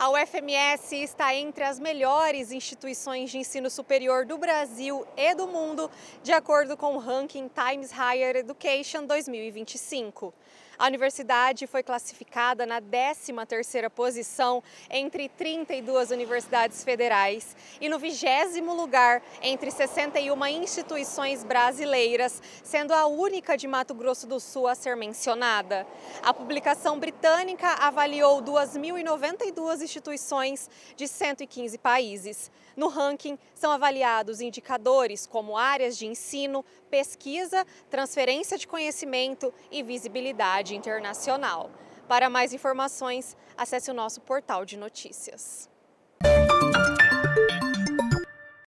A UFMS está entre as melhores instituições de ensino superior do Brasil e do mundo, de acordo com o ranking Times Higher Education 2025. A universidade foi classificada na 13ª posição entre 32 universidades federais e no 20 lugar entre 61 instituições brasileiras, sendo a única de Mato Grosso do Sul a ser mencionada. A publicação britânica avaliou 2.092 instituições instituições de 115 países. No ranking, são avaliados indicadores como áreas de ensino, pesquisa, transferência de conhecimento e visibilidade internacional. Para mais informações, acesse o nosso portal de notícias.